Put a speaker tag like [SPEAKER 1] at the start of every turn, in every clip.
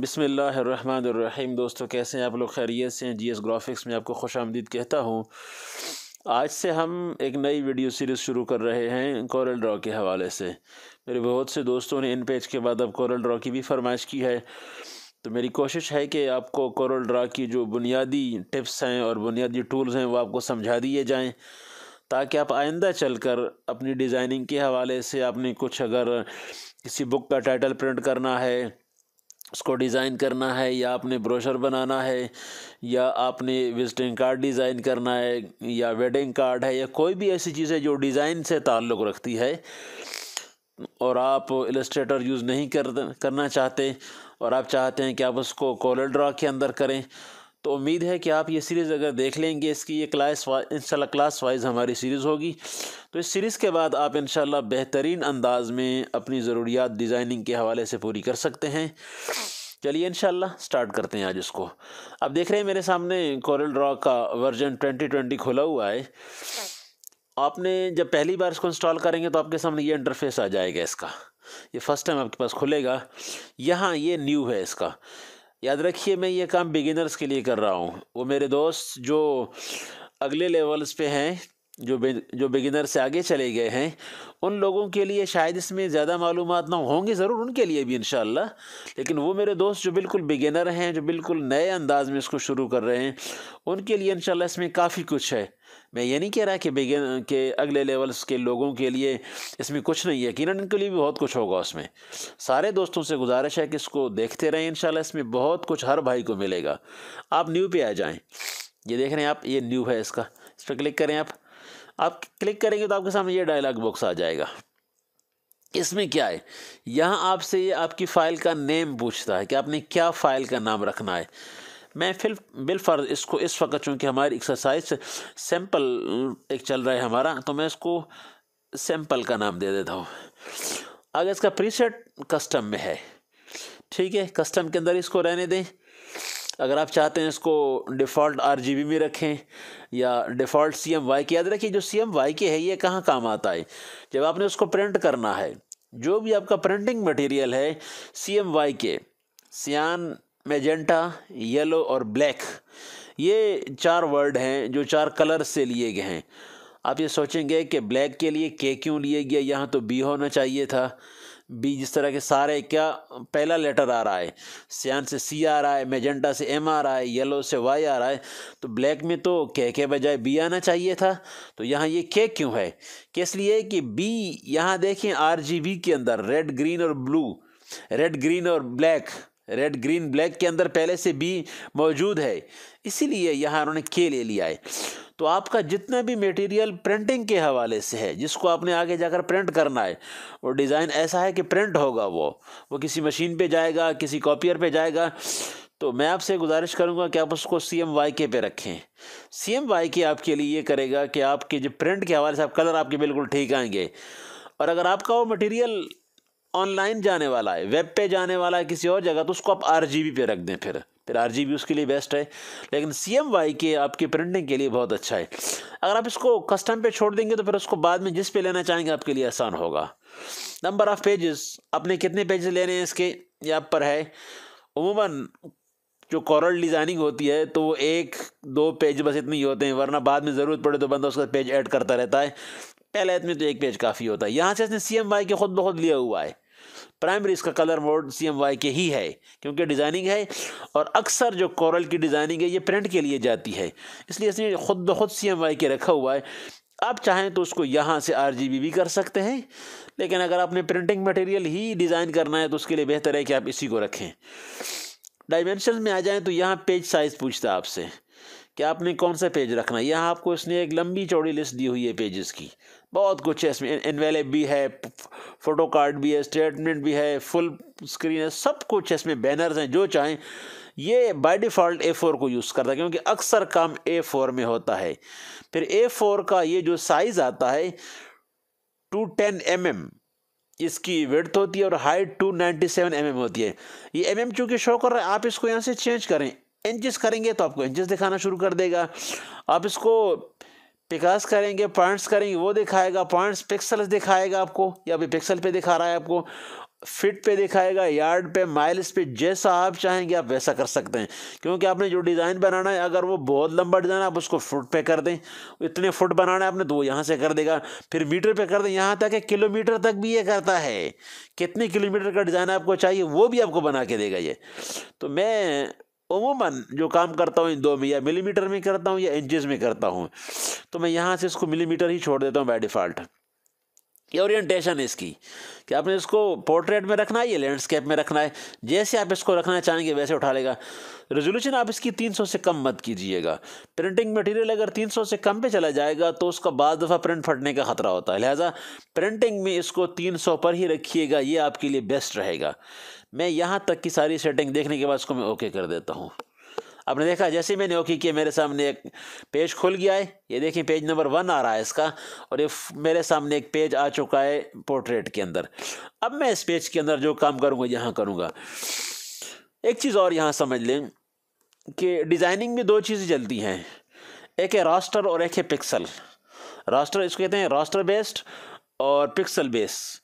[SPEAKER 1] बिसमीम दोस्तों कैसे हैं आप लोग खैरियत से हैं जी एस ग्राफिक्स में आपको खुश आमदीद कहता हूँ आज से हम एक नई वीडियो सीरीज़ शुरू कर रहे हैं कोरल ड्रॉ के हवाले से मेरे बहुत से दोस्तों ने इन पेज के बाद अब कोरल ड्रॉ की भी फरमाइश की है तो मेरी कोशिश है कि आपको कोरल ड्रा की जो बुनियादी टिप्स हैं और बुनियादी टूल्स हैं वो आपको समझा दिए जाएँ ताकि आप आइंदा चलकर अपनी डिज़ाइनिंग के हवाले से आपने कुछ अगर किसी बुक का टाइटल प्रिंट करना है उसको डिज़ाइन करना है या आपने ब्रोशर बनाना है या आपने विजिटिंग कार्ड डिज़ाइन करना है या वेडिंग कार्ड है या कोई भी ऐसी चीज़ है जो डिज़ाइन से ताल्लुक़ रखती है और आप इलस्ट्रेटर यूज़ नहीं कर करना चाहते और आप चाहते हैं कि आप उसको कॉलर ड्रा के अंदर करें तो उम्मीद है कि आप ये सीरीज़ अगर देख लेंगे इसकी ये क्लास इंशाल्लाह क्लास वाइज हमारी सीरीज़ होगी तो इस सीरीज़ के बाद आप इंशाल्लाह बेहतरीन अंदाज में अपनी ज़रूरियात डिज़ाइनिंग के हवाले से पूरी कर सकते हैं चलिए इंशाल्लाह स्टार्ट करते हैं आज इसको अब देख रहे हैं मेरे सामने कोरल ड्रॉ का वर्जन ट्वेंटी खुला हुआ है आपने जब पहली बार इसको इंस्टॉल करेंगे तो आपके सामने ये इंटरफेस आ जाएगा इसका ये फर्स्ट टाइम आपके पास खुलेगा यहाँ ये न्यू है इसका याद रखिए मैं ये काम बिगिनर्स के लिए कर रहा हूँ वो मेरे दोस्त जो अगले लेवल्स पे हैं जो जो बिगिनर से आगे चले गए हैं उन लोगों के लिए शायद इसमें ज़्यादा मालूम ना होंगी ज़रूर उनके लिए भी इन लेकिन वो मेरे दोस्त जो बिल्कुल बिगिनर हैं जो बिल्कुल नए अंदाज में इसको शुरू कर रहे हैं उनके लिए इन इसमें काफ़ी कुछ है मैं ये नहीं कह रहा कि बिगिन के अगले लेवल्स के लोगों के लिए इसमें कुछ नहीं है यकीन इनके लिए भी बहुत कुछ होगा उसमें सारे दोस्तों से गुजारिश है कि इसको देखते रहें इन इसमें बहुत कुछ हर भाई को मिलेगा आप न्यू पे आ जाएं ये देख रहे हैं आप ये न्यू है इसका इस पर क्लिक करें आप आप क्लिक करेंगे तो आपके सामने ये डायलॉग बॉक्स आ जाएगा इसमें क्या है यहाँ आपसे ये आपकी फ़ाइल का नेम पूछता है कि आपने क्या फ़ाइल का नाम रखना है मैं फिल बिलफर्ज इसको इस वक्त चूँकि हमारी एक्सरसाइज सैम्पल एक चल रहा है हमारा तो मैं इसको सैम्पल का नाम दे देता हूँ अगर इसका प्रीसेट कस्टम में है ठीक है कस्टम के अंदर इसको रहने दें अगर आप चाहते हैं इसको डिफ़ॉल्ट आर जी बी में रखें या डिफ़ॉल्ट सी एम वाई के याद रखिए जो सी एम वाई के है ये कहाँ काम आता है जब आपने उसको प्रिंट करना है जो भी आपका प्रिंटिंग मटेरियल है सी एम वाई के सियान मेजेंटा येलो और ब्लैक ये चार वर्ड हैं जो चार कलर से लिए गए हैं आप ये सोचेंगे कि ब्लैक के लिए के क्यों लिए गया यहाँ तो बी होना चाहिए था बी जिस तरह के सारे क्या पहला लेटर आ रहा है सियान से सी आ रहा है मेजेंटा से एम आ रहा है येलो से वाई आ रहा है तो ब्लैक में तो के के बजाय बी आना चाहिए था तो यहाँ ये के क्यों है कि इसलिए कि बी यहाँ देखें बी के अंदर रेड ग्रीन और ब्लू रेड ग्रीन और ब्लैक रेड ग्रीन ब्लैक के अंदर पहले से बी मौजूद है इसीलिए यहाँ उन्होंने के ले लिया है तो आपका जितना भी मटेरियल प्रिंटिंग के हवाले से है जिसको आपने आगे जाकर प्रिंट करना है वो डिज़ाइन ऐसा है कि प्रिंट होगा वो वो किसी मशीन पे जाएगा किसी कॉपियर पे जाएगा तो मैं आपसे गुजारिश करूंगा कि आप उसको सी एम वाई के पे रखें सी एम वाई के आपके लिए ये करेगा कि आपके जो प्रिंट के हवाले से आप कलर आपके बिल्कुल ठीक आएंगे और अगर आपका वो मटीरियल ऑनलाइन जाने वाला है वेब पे जाने वाला है किसी और जगह तो उसको आप आर पे रख दें फिर फिर आर उसके लिए बेस्ट है लेकिन सी एम वाई के आपकी प्रिंटिंग के लिए बहुत अच्छा है अगर आप इसको कस्टम पे छोड़ देंगे तो फिर उसको बाद में जिस पे लेना चाहेंगे आपके लिए आसान होगा नंबर ऑफ़ पेजेस आपने कितने पेजेस लेने हैं इसके ये आप पर है उमूमन जो कॉरल डिज़ाइनिंग होती है तो वो एक दो पेज बस इतने ही होते हैं वरना बाद में ज़रूरत पड़े तो बंदा उसका पेज ऐड करता रहता है पहले इतने तो एक पेज काफ़ी होता है यहाँ से इसने सी एम वाई के खुद ब खुद लिया हुआ है प्राइमरी इसका colour mode C M Y K ही है क्योंकि डिज़ाइनिंग है और अक्सर जो कोरल की डिज़ाइनिंग है ये प्रिंट के लिए जाती है इसलिए इसने खुद ब खुद सी एम वाई के रखा हुआ है आप चाहें तो उसको यहाँ से आर जी बी भी कर सकते हैं लेकिन अगर आपने प्रिंटिंग मटेरियल ही डिज़ाइन करना है तो उसके लिए बेहतर है कि आप इसी को रखें डायमेंशन में आ जाएँ तो यहाँ पेज साइज़ पूछता आपसे कि आपने कौन सा पेज रखना है यहाँ आपको इसने एक लंबी चौड़ी लिस्ट दी हुई है पेजेस की बहुत कुछ है इसमें इनवेलेप भी है फोटो कार्ड भी है स्टेटमेंट भी है फुल स्क्रीन है सब कुछ है इसमें बैनर्स हैं जो चाहें ये बाय डिफ़ॉल्ट ए फोर को यूज़ करता है क्योंकि अक्सर काम ए फोर में होता है फिर ए फोर का ये जो साइज़ आता है टू टेन एम एम इसकी वर्थ होती है और height to ninety seven M M होती है ये एम एम चूँकि शो कर रहा है आप इसको यहाँ से चेंज करें इंचज़ करेंगे तो आपको इंचज़ दिखाना शुरू कर देगा आप इसको पिकास करेंगे पॉइंट्स करेंगे वो दिखाएगा पॉइंट्स पिक्सल्स दिखाएगा आपको या अभी पिक्सल पे दिखा रहा है आपको फिट पे दिखाएगा यार्ड पे माइल्स पे जैसा आप चाहेंगे आप वैसा कर सकते हैं क्योंकि आपने जो डिज़ाइन बनाना है अगर वो बहुत लंबा डिज़ाइन आप उसको फुट पे कर दें इतने फुट बनाना है आपने तो वो यहाँ से कर देगा फिर मीटर पे कर दें यहाँ तक है किलोमीटर तक भी ये करता है कितने किलोमीटर का डिज़ाइन आपको चाहिए वो भी आपको बना के देगा ये तो मैं उमूमन जो काम करता हूँ इन दो में या मिलीमीटर में करता हूँ या इंचज़ में करता हूँ तो मैं यहाँ से इसको मिलीमीटर ही छोड़ देता हूँ बाय डिफ़ॉल्ट ये ओरिएंटेशन है इसकी कि आपने इसको पोर्ट्रेट में रखना है या लैंडस्केप में रखना है जैसे आप इसको रखना चाहेंगे वैसे उठा लेगा रेजोल्यूशन आप इसकी 300 से कम मत कीजिएगा प्रिंटिंग मटेरियल अगर 300 से कम पे चला जाएगा तो उसका बाद दफ़ा प्रिंट फटने का ख़तरा होता है लिहाजा प्रिंटिंग में इसको तीन पर ही रखिएगा ये आपके लिए बेस्ट रहेगा मैं यहाँ तक की सारी सेटिंग देखने के बाद इसको मैं ओके कर देता हूँ आपने देखा जैसे मैंने ओके किया मेरे सामने एक पेज खुल गया है ये देखिए पेज नंबर वन आ रहा है इसका और ये मेरे सामने एक पेज आ चुका है पोर्ट्रेट के अंदर अब मैं इस पेज के अंदर जो काम करूँगा यहाँ करूँगा एक चीज़ और यहाँ समझ लें कि डिज़ाइनिंग में दो चीज़ें चलती हैं एक है रास्टर और एक है पिक्सल रास्टर इसको कहते हैं रास्टर बेस्ड और पिक्सल बेस्ड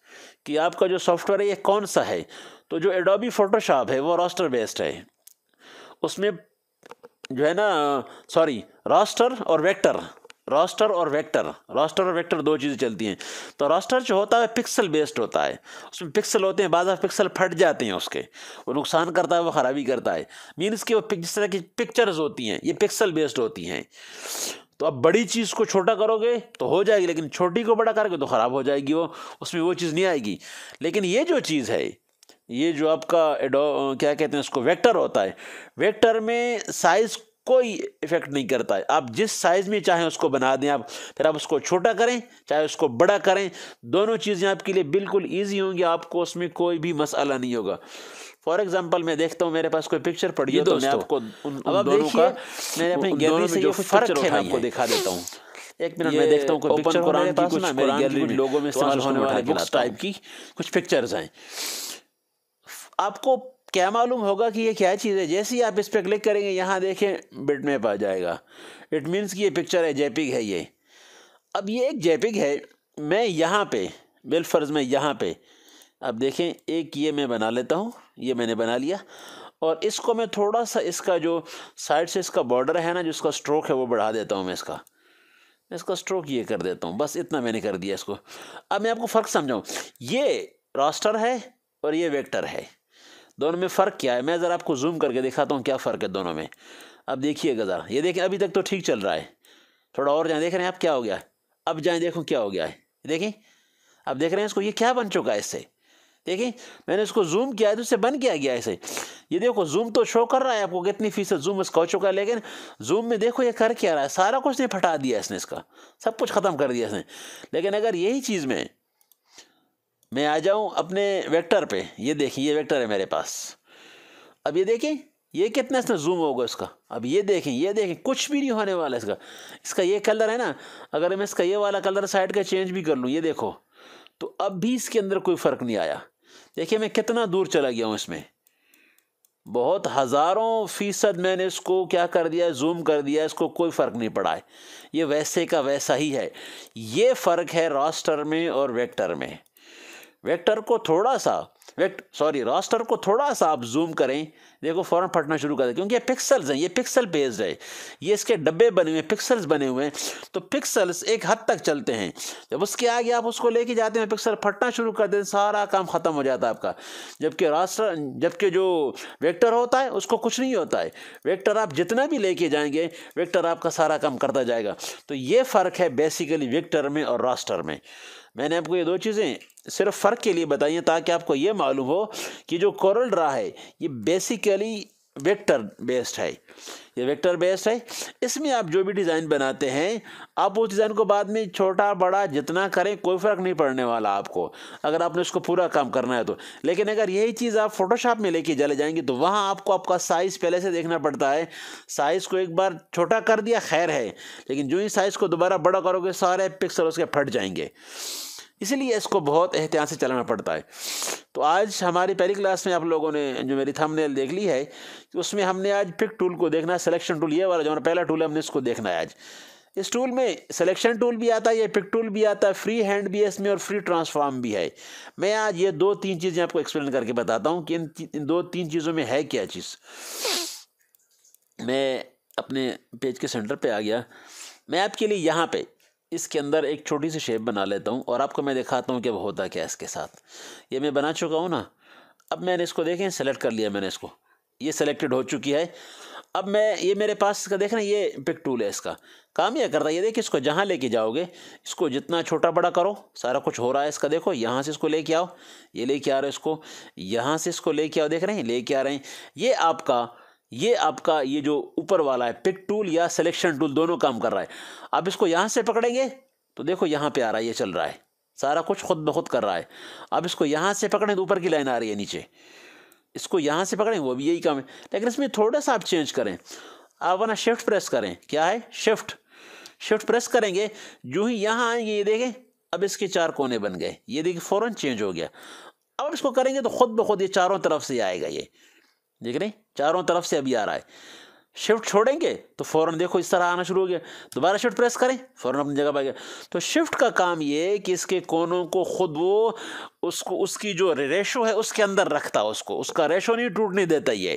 [SPEAKER 1] कि आपका जो सॉफ्टवेयर है ये कौन सा है तो जो एडोबी फ़ोटोशॉप है वो रास्टर बेस्ड है उसमें जो है ना सॉरी रास्टर और वेक्टर रास्टर और वेक्टर रास्टर और वेक्टर दो चीज़ें चलती हैं तो रास्टर जो होता है पिक्सल बेस्ड होता है उसमें पिक्सल होते हैं बाद पिक्सल फट जाते हैं उसके वो नुकसान करता है वो ख़राबी करता है मीन्स कि वो जिस तरह की पिक्चर्स होती हैं ये पिक्सल बेस्ड होती हैं तो अब बड़ी चीज़ को छोटा करोगे तो हो जाएगी लेकिन छोटी को बड़ा करोगे तो ख़राब हो जाएगी वो उसमें वो चीज़ नहीं आएगी लेकिन ये जो चीज़ है ये जो आपका एडो क्या कहते हैं उसको वेक्टर होता है वेक्टर में साइज़ कोई इफेक्ट नहीं करता है आप जिस साइज़ में चाहें उसको बना दें आप फिर आप उसको छोटा करें चाहे उसको बड़ा करें दोनों चीज़ें आपके लिए बिल्कुल ईजी होंगी आपको उसमें कोई भी मसाला नहीं होगा फॉर एग्जाम्पल मैं देखता हूँ मेरे पास कोई पिक्चर पड़ी है तो मैं आपको उन, अब आप दोनों का मैं अपने गैलरी से जो फर्क है आपको दिखा देता हूँ एक मिनट मैं देखता हूँ कोई पिक्चर कुरान की कुछ लोगों में इस्तेमाल तो होने वाले बुक्स टाइप की कुछ पिक्चर्स हैं आपको क्या मालूम होगा कि ये क्या चीज़ है जैसे ही आप इस पर क्लिक करेंगे यहाँ देखें बिट में आ जाएगा इट मीन्स कि ये पिक्चर है जेपिक है ये अब ये एक जेपिक है मैं यहाँ पे बिलफर्ज में यहाँ पे अब देखें एक ये मैं बना लेता हूँ ये मैंने बना लिया और इसको मैं थोड़ा सा इसका जो साइड से इसका बॉर्डर है ना जो इसका स्ट्रोक है वो बढ़ा देता हूँ मैं इसका मैं इसका स्ट्रोक ये कर देता हूँ बस इतना मैंने कर दिया इसको अब मैं आपको फ़र्क समझाऊँ ये रास्टर है और ये वेक्टर है दोनों में फ़र्क क्या है मैं ज़रा आपको जूम करके दिखाता हूँ क्या फ़र्क है दोनों में अब देखिएगा ज़रा ये देखें अभी तक तो ठीक चल रहा है थोड़ा और जाएँ देख रहे हैं आप क्या हो गया अब जाएँ देखो क्या हो गया है देखें अब देख रहे हैं इसको ये क्या बन चुका है इससे देखें मैंने इसको जूम किया है तो इससे बन किया गया इसे ये देखो जूम तो शो कर रहा है आपको कितनी फीसद जूम इसका हो चुका है लेकिन जूम में देखो ये कर क्या रहा है सारा कुछ नहीं फटा दिया इसने इसका सब कुछ ख़त्म कर दिया इसने लेकिन अगर यही चीज़ में मैं आ जाऊं अपने वेक्टर पे ये देखिए ये वेक्टर है मेरे पास अब ये देखें ये कितना इसमें जूम होगा इसका अब ये देखें ये देखें कुछ भी नहीं होने वाला इसका इसका ये कलर है ना अगर मैं इसका ये वाला कलर साइड का चेंज भी कर लूँ ये देखो तो अब भी इसके अंदर कोई फ़र्क नहीं आया देखिए मैं कितना दूर चला गया हूँ इसमें बहुत हज़ारों फ़ीसद मैंने इसको क्या कर दिया जूम कर दिया इसको कोई फ़र्क नहीं पड़ा है ये वैसे का वैसा ही है ये फ़र्क है रास्टर में और वेक्टर में वेक्टर को थोड़ा सा वेक्ट सॉरी रास्टर को थोड़ा सा आप जूम करें देखो फ़ौरन फटना शुरू कर दें क्योंकि ये पिक्सल्स हैं ये पिक्सल बेस्ड है ये इसके डब्बे बने हुए हैं पिक्सल्स बने हुए हैं तो पिक्सल्स एक हद तक चलते हैं जब उसके आगे आप उसको लेके जाते हैं पिक्सल फटना शुरू कर देते सारा काम ख़त्म हो जाता है आपका जबकि रास्टर जबकि जो वेक्टर होता है उसको कुछ नहीं होता है वेक्टर आप जितना भी लेके जाएंगे वेक्टर आपका सारा काम करता जाएगा तो ये फ़र्क है बेसिकली वेक्टर में और रास्टर में मैंने आपको ये दो चीज़ें सिर्फ फ़र्क के लिए बताई हैं ताकि आपको ये मालूम हो कि जो कोरल ड्रा है ये बेसिकली वेक्टर बेस्ड है ये वेक्टर बेस्ड है इसमें आप जो भी डिज़ाइन बनाते हैं आप उस डिज़ाइन को बाद में छोटा बड़ा जितना करें कोई फ़र्क नहीं पड़ने वाला आपको अगर आपने उसको पूरा काम करना है तो लेकिन अगर यही चीज़ आप फोटोशॉप में लेके चले जाएंगे तो वहाँ आपको आपका साइज़ पहले से देखना पड़ता है साइज़ को एक बार छोटा कर दिया खैर है लेकिन जो ही साइज़ को दोबारा बड़ा करोगे सारे पिक्सल उसके फट जाएंगे इसीलिए इसको बहुत एहतियात से चलाना पड़ता है तो आज हमारी पहली क्लास में आप लोगों ने जो मेरी थंबनेल देख ली है कि उसमें हमने आज पिक टूल को देखना है सिलेक्शन टूल ये वाला जो हमारा पहला टूल है हमने इसको देखना है आज इस टूल में सिलेक्शन टूल भी आता है ये पिक टूल भी आता है फ्री हैंड भी है इसमें और फ्री ट्रांसफॉर्म भी है मैं आज ये दो तीन चीज़ें आपको एक्सप्लेन करके बताता हूँ कि इन, इन दो तीन चीज़ों में है क्या चीज़ मैं अपने पेज के सेंटर पर आ गया मैं आपके लिए यहाँ पर इसके अंदर एक छोटी सी शेप बना लेता हूँ और आपको मैं दिखाता हूँ कि अब होता क्या इसके साथ ये मैं बना चुका हूँ ना अब मैंने इसको देखें सेलेक्ट कर लिया मैंने इसको ये सेलेक्टेड हो चुकी है अब मैं ये मेरे पास इसका देख रहे हैं ये पिक टूल है इसका काम यह करता है ये देखिए इसको जहाँ लेके जाओगे इसको जितना छोटा बड़ा करो सारा कुछ हो रहा है इसका देखो यहाँ से इसको लेके आओ ये लेके आ रहे हो इसको यहाँ से इसको लेके आओ देख रहे हैं लेके आ रहे हैं ये आपका ये आपका ये जो ऊपर वाला है पिक टूल या सिलेक्शन टूल दोनों काम कर रहा है आप इसको यहाँ से पकड़ेंगे तो देखो यहाँ पे आ रहा है ये चल रहा है सारा कुछ खुद ब खुद कर रहा है अब इसको यहाँ से पकड़ें तो ऊपर की लाइन आ रही है नीचे इसको यहाँ से पकड़ें वो भी यही काम है लेकिन इसमें थोड़ा सा आप चेंज करें आप वरना शिफ्ट प्रेस करें क्या है शिफ्ट शिफ्ट प्रेस करेंगे जो ही यहाँ आएंगे ये देखें अब इसके चार कोने बन गए ये देखिए फ़ौरन चेंज हो गया अब इसको करेंगे तो खुद ब खुद ये चारों तरफ से आएगा ये देख रहे चारों तरफ से अभी आ रहा है शिफ्ट छोड़ेंगे तो फ़ौरन देखो इस तरह आना शुरू हो गया दोबारा शिफ्ट प्रेस करें फ़ौरन अपनी जगह पर गया तो शिफ्ट का काम ये है कि इसके कोनों को ख़ुद वो उसको उसकी जो रेशो है उसके अंदर रखता है उसको उसका रेशो नहीं टूटने देता ये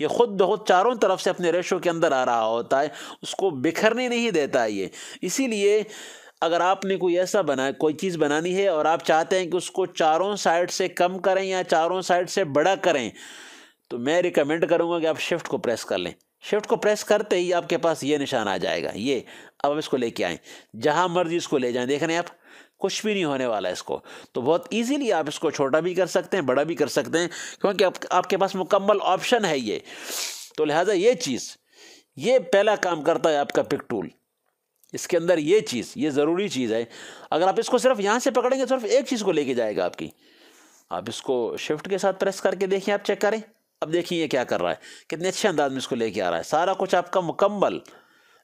[SPEAKER 1] ये खुद बहुत चारों तरफ से अपने रेशो के अंदर आ रहा होता है उसको बिखरने नहीं देता ये इसीलिए अगर आपने कोई ऐसा बना कोई चीज़ बनानी है और आप चाहते हैं कि उसको चारों साइड से कम करें या चारों साइड से बड़ा करें तो मैं रिकमेंड करूँगा कि आप शिफ्ट को प्रेस कर लें शिफ्ट को प्रेस करते ही आपके पास ये निशान आ जाएगा ये अब इसको लेके आएँ जहाँ मर्जी इसको ले जाएँ देख रहे हैं आप कुछ भी नहीं होने वाला इसको तो बहुत इजीली आप इसको छोटा भी कर सकते हैं बड़ा भी कर सकते हैं क्योंकि आप, आपके पास मुकम्मल ऑप्शन है ये तो लिहाजा ये चीज़ ये पहला काम करता है आपका पिक टूल इसके अंदर ये चीज़ ये ज़रूरी चीज़ है अगर आप इसको सिर्फ यहाँ से पकड़ेंगे सिर्फ एक चीज़ को लेके जाएगा आपकी आप इसको शिफ्ट के साथ प्रेस करके देखें आप चेक करें अब देखिए ये क्या कर रहा है कितने अच्छे अंदाज में इसको लेके आ रहा है सारा कुछ आपका मुकम्मल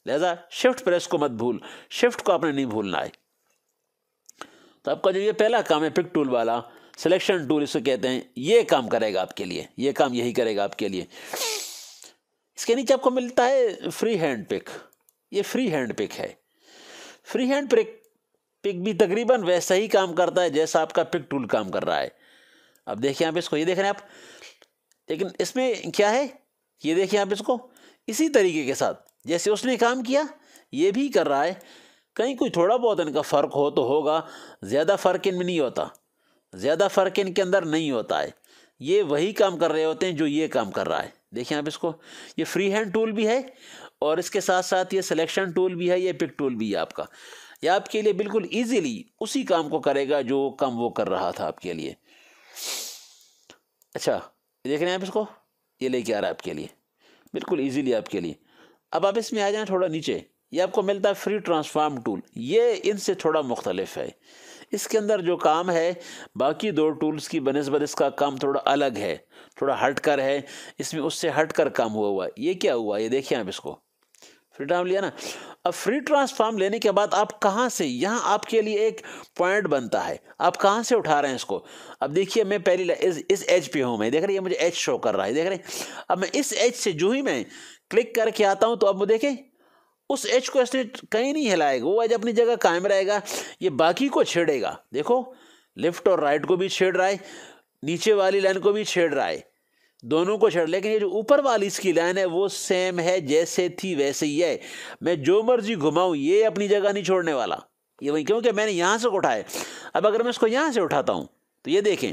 [SPEAKER 1] लिहाजा शिफ्ट प्रेस को मत भूल शिफ्ट को आपने नहीं भूलना है तो आपका जो ये पहला काम है पिक टूल वाला सिलेक्शन टूल इसको कहते हैं ये काम करेगा आपके लिए ये काम यही करेगा आपके लिए इसके नीचे आपको मिलता है फ्री हैंड पिक ये फ्री हैंड पिक है फ्री हैंड पिक पिक भी तकरीबन वैसा ही काम करता है जैसा आपका पिक टूल काम कर रहा है अब देखिए आप इसको ये देख रहे हैं आप लेकिन इसमें क्या है ये देखिए आप इसको इसी तरीके के साथ जैसे उसने काम किया ये भी कर रहा है कहीं कोई थोड़ा बहुत इनका फ़र्क हो तो होगा ज़्यादा फ़र्क इनमें नहीं होता ज़्यादा फ़र्क इनके अंदर नहीं होता है ये वही काम कर रहे होते हैं जो ये काम कर रहा है देखिए आप इसको ये फ्री हैंड टूल भी है और इसके साथ साथ ये सिलेक्शन टूल भी है ये पिक टूल भी है आपका ये आपके लिए बिल्कुल ईजीली उसी काम को करेगा जो काम वो कर रहा था आपके लिए अच्छा देख रहे हैं आप इसको ये लेके आ रहा है आपके लिए बिल्कुल ईजीली आपके लिए अब आप इसमें आ जाएँ थोड़ा नीचे ये आपको मिलता है फ्री ट्रांसफार्म टूल ये इनसे थोड़ा मुख्तलफ है इसके अंदर जो काम है बाकी दो टूल्स की बनस्बत इसका काम थोड़ा अलग है थोड़ा हट कर है इसमें उससे हट कर काम हुआ हुआ ये क्या हुआ ये देखिए आप इसको फ्री ट्रांसफॉर्म लिया ना अब फ्री ट्रांसफार्म लेने के बाद आप कहाँ से यहाँ आपके लिए एक पॉइंट बनता है आप कहाँ से उठा रहे हैं इसको अब देखिए मैं पहली इस इस एज पे हूँ मैं देख रही है मुझे एज शो कर रहा है देख रहे हैं अब मैं इस एज से जो ही मैं क्लिक करके आता हूँ तो अब वो देखें उस एज को इसने कहीं नहीं हिलाएगा वो एज अपनी जगह कायम रहेगा ये बाकी को छेड़ेगा देखो लेफ्ट और राइट को भी छेड़ रहा है नीचे वाली लाइन को भी छेड़ रहा है दोनों को छड़ लेकिन ये जो ऊपर वाली इसकी लाइन है वो सेम है जैसे थी वैसे ही है मैं जो मर्जी घुमाऊँ ये अपनी जगह नहीं छोड़ने वाला ये वही क्योंकि मैंने यहाँ से उठाए अब अगर मैं इसको यहाँ से उठाता हूँ तो ये देखें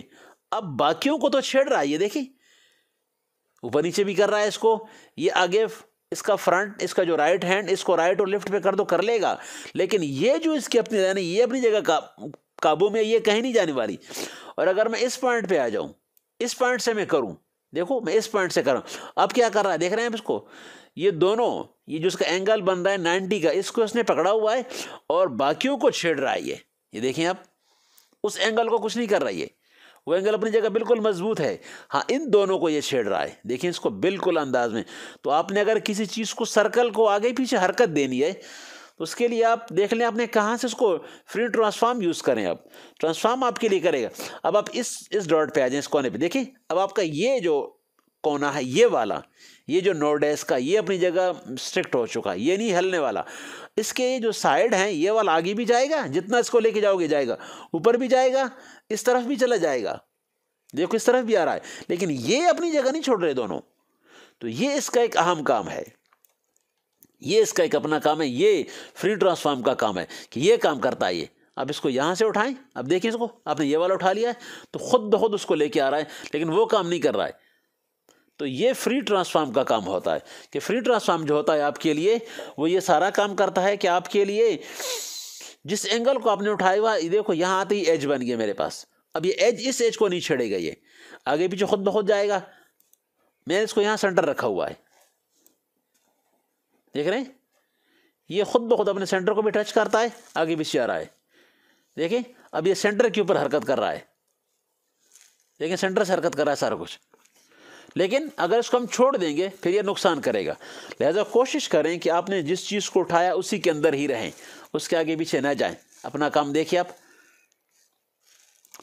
[SPEAKER 1] अब बाकियों को तो छेड़ रहा है ये देखें ऊपर नीचे भी कर रहा है इसको ये आगे इसका फ्रंट इसका जो राइट हैंड इसको राइट और लेफ्ट पे कर दो कर लेगा लेकिन ये जो इसकी अपनी लाइन है ये अपनी जगह का काबू में ये कहीं नहीं जाने वाली और अगर मैं इस पॉइंट पे आ जाऊँ इस पॉइंट से मैं करूँ देखो मैं इस पॉइंट से कर रहा हूँ अब क्या कर रहा है देख रहे हैं इसको ये दोनों ये जो इसका एंगल बन रहा है नाइन्टी का इसको इसने पकड़ा हुआ है और बाकियों को छेड़ रहा है ये ये देखें आप उस एंगल को कुछ नहीं कर रहा है ये वो एंगल अपनी जगह बिल्कुल मजबूत है हाँ इन दोनों को ये छेड़ रहा है देखिए इसको बिल्कुल अंदाज में तो आपने अगर किसी चीज़ को सर्कल को आगे पीछे हरकत देनी है तो उसके लिए आप देख लें आपने कहाँ से उसको फ्री ट्रांसफार्म यूज़ करें आप ट्रांसफार्म आपके लिए करेगा अब आप इस इस डॉट पे आ जाएं इस कोने पे देखिए अब आपका ये जो कोना है ये वाला ये जो नोडेस का ये अपनी जगह स्ट्रिक्ट हो चुका है ये नहीं हलने वाला इसके जो साइड हैं ये वाला आगे भी जाएगा जितना इसको लेके जाओगे जाएगा ऊपर भी जाएगा इस तरफ भी चला जाएगा देखो इस तरफ भी आ रहा है लेकिन ये अपनी जगह नहीं छोड़ रहे दोनों तो ये इसका एक अहम काम है ये इसका एक अपना काम है ये फ्री ट्रांसफार्म का काम है कि ये काम करता है ये अब इसको यहाँ से उठाएं अब देखिए इसको आपने ये वाला उठा लिया है तो खुद ब खुद उसको लेके आ रहा है लेकिन वो काम नहीं कर रहा है तो ये फ्री ट्रांसफार्म का काम होता है कि फ्री ट्रांसफार्म जो होता है आपके लिए वो ये सारा काम करता है कि आपके लिए जिस एंगल को आपने उठाया हुआ देखो यहाँ आते ही एज बन गया मेरे पास अब ये एज इस एज को नहीं छेड़ेगा ये आगे पीछे खुद ब खुद जाएगा मैंने इसको यहाँ सेंटर रखा हुआ है देख रहे हैं ये खुद ब खुद अपने सेंटर को भी टच करता है आगे पीछे आ रहा है देखें अब ये सेंटर के ऊपर हरकत कर रहा है देखें सेंटर से हरकत कर रहा है सारा कुछ लेकिन अगर इसको हम छोड़ देंगे फिर ये नुकसान करेगा लिहाजा कोशिश करें कि आपने जिस चीज़ को उठाया उसी के अंदर ही रहें उसके आगे पीछे ना जाएं अपना काम देखिए आप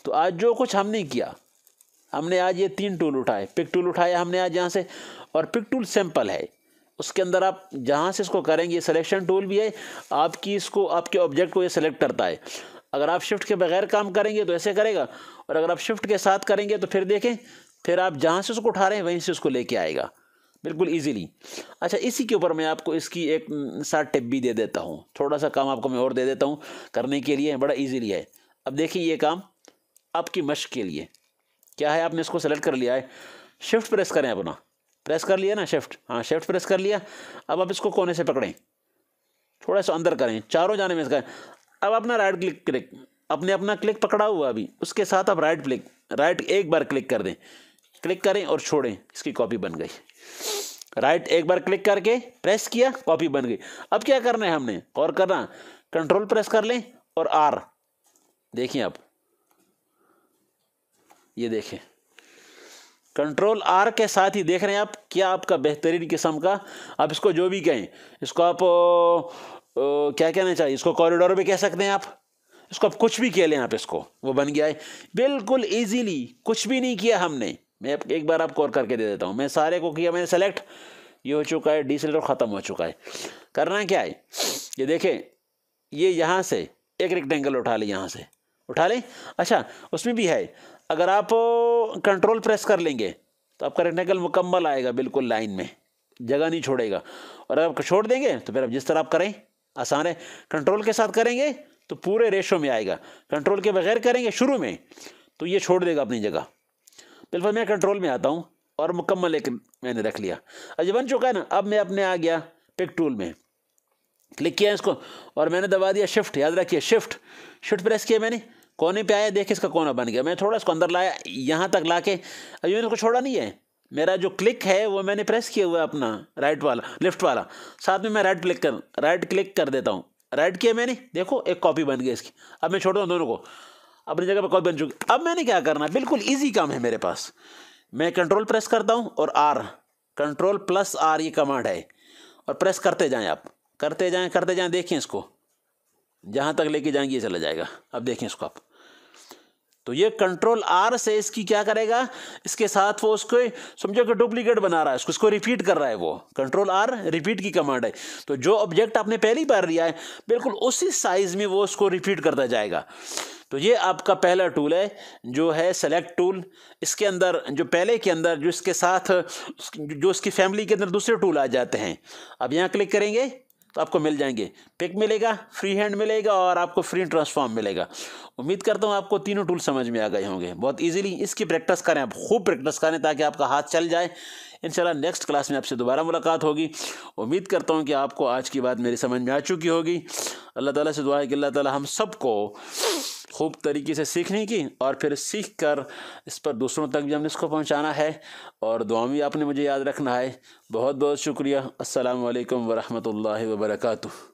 [SPEAKER 1] तो आज जो कुछ हमने किया हमने आज ये तीन टूल उठाए पिक टूल उठाया हमने आज यहाँ से और पिक टूल सैंपल है उसके अंदर आप जहाँ से इसको करेंगे सिलेक्शन टूल भी है आपकी इसको आपके ऑब्जेक्ट को ये सिलेक्ट करता है अगर आप शिफ्ट के बगैर काम करेंगे तो ऐसे करेगा और अगर आप शिफ्ट के साथ करेंगे तो फिर देखें फिर आप जहाँ से उसको उठा रहे हैं वहीं से उसको लेके आएगा बिल्कुल इजीली अच्छा इसी के ऊपर मैं आपको इसकी एक साथ टिप भी दे देता हूँ थोड़ा सा काम आपको मैं और दे देता हूँ करने के लिए बड़ा इजीली है अब देखिए ये काम आपकी मश्क के लिए क्या है आपने इसको सेलेक्ट कर लिया है शिफ्ट प्रेस करें अपना प्रेस कर लिया ना शिफ्ट हाँ शिफ्ट प्रेस कर लिया अब आप इसको कोने से पकड़ें थोड़ा सा अंदर करें चारों जाने में इसका अब अपना राइट क्लिक क्लिक अपने अपना क्लिक पकड़ा हुआ अभी उसके साथ आप राइट क्लिक राइट एक बार क्लिक कर दें क्लिक करें और छोड़ें इसकी कॉपी बन गई राइट एक बार क्लिक करके प्रेस किया कॉपी बन गई अब क्या करना है हमने और करना कंट्रोल प्रेस कर लें और आर देखिए आप ये देखें कंट्रोल आर के साथ ही देख रहे हैं आप क्या आपका बेहतरीन किस्म का आप इसको जो भी कहें इसको आप ओ, ओ, क्या कहना चाहिए इसको कॉरिडोर भी कह सकते हैं आप इसको आप कुछ भी कह लें आप इसको वो बन गया है बिल्कुल ईजीली कुछ भी नहीं किया हमने मैं एक बार आपको और करके दे देता हूँ मैं सारे को किया मैंने सेलेक्ट ये हो चुका है डी ख़त्म हो चुका है करना क्या है ये देखें ये यहाँ से एक रेक्टेंगल उठा लें यहाँ से उठा लें अच्छा उसमें भी है अगर आप कंट्रोल प्रेस कर लेंगे तो आपका रेक्टेंगल मुकम्मल आएगा बिल्कुल लाइन में जगह नहीं छोड़ेगा और अगर आप छोड़ देंगे तो फिर आप जिस तरह आप करें आसान है कंट्रोल के साथ करेंगे तो पूरे रेशो में आएगा कंट्रोल के बगैर करेंगे शुरू में तो ये छोड़ देगा अपनी जगह बिल्कुल मैं कंट्रोल में आता हूँ और मुकम्मल एक मैंने रख लिया अच्छा बन चुका है ना अब मैं अपने आ गया पिक टूल में क्लिक किया इसको और मैंने दबा दिया शिफ्ट याद रखिए शिफ्ट शिफ्ट प्रेस किया मैंने कोने पे आया देख इसका कोना बन गया मैं थोड़ा इसको अंदर लाया यहाँ तक ला के अभी मैंने इसको छोड़ा नहीं है मेरा जो क्लिक है वो मैंने प्रेस किया हुआ है अपना राइट वाला लेफ्ट वाला साथ में मैं राइट क्लिक कर राइट क्लिक कर देता हूँ राइट किया मैंने देखो एक कॉपी बन गई इसकी अब मैं छोड़ता हूँ दोनों को अपनी जगह पर कॉपी बन चुकी अब मैंने क्या करना बिल्कुल ईजी काम है मेरे पास मैं कंट्रोल प्रेस करता हूँ और आर कंट्रोल प्लस आर ये कमांड है और प्रेस करते जाएँ आप करते जाएँ करते जाएँ देखें इसको जहाँ तक लेके जाएंगे ये चला जाएगा अब देखें इसको आप तो ये कंट्रोल आर से इसकी क्या करेगा इसके साथ वो उसको समझो कि डुप्लीकेट बना रहा है उसको उसको रिपीट कर रहा है वो कंट्रोल आर रिपीट की कमांड है तो जो ऑब्जेक्ट आपने पहली बार लिया है बिल्कुल उसी साइज में वो उसको रिपीट करता जाएगा तो ये आपका पहला टूल है जो है सेलेक्ट टूल इसके अंदर जो पहले के अंदर जो इसके साथ जो उसकी फैमिली के अंदर दूसरे टूल आ जाते हैं अब यहाँ क्लिक करेंगे तो आपको मिल जाएंगे पिक मिलेगा फ्री हैंड मिलेगा और आपको फ्री ट्रांसफॉर्म मिलेगा उम्मीद करता हूँ आपको तीनों टूल समझ में आ गए होंगे बहुत ईजिली इसकी प्रैक्टिस करें आप खूब प्रैक्टिस करें ताकि आपका हाथ चल जाए इंशाल्लाह नेक्स्ट क्लास में आपसे दोबारा मुलाकात होगी उम्मीद करता हूँ कि आपको आज की बात मेरी समझ में आ चुकी होगी अल्लाह ताली से दुआ है कि अल्लाह ताली हम सबको खूब तरीके से सीखने की और फिर सीख कर इस पर दूसरों तक भी हमने इसको पहुंचाना है और दुआ भी आपने मुझे याद रखना है बहुत बहुत शुक्रिया असलकम वरहमल वर्का